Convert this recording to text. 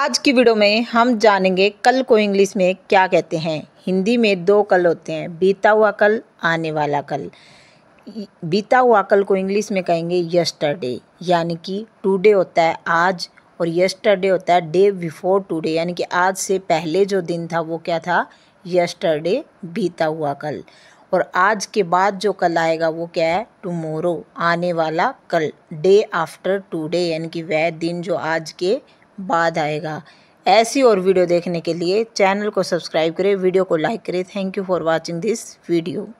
आज की वीडियो में हम जानेंगे कल को इंग्लिश में क्या कहते हैं हिंदी में दो कल होते हैं बीता हुआ कल आने वाला कल बीता हुआ कल को इंग्लिश में कहेंगे यस्टरडे यानी कि टुडे होता है आज और यस्टरडे होता है डे बिफोर टुडे यानी कि आज से पहले जो दिन था वो क्या था यस्टरडे बीता हुआ कल और आज के बाद जो कल आएगा वो क्या है टुमोरो आने वाला कल डे आफ्टर टुडे यानी कि वह दिन जो आज के बाद आएगा ऐसी और वीडियो देखने के लिए चैनल को सब्सक्राइब करें वीडियो को लाइक करें thank you for watching this video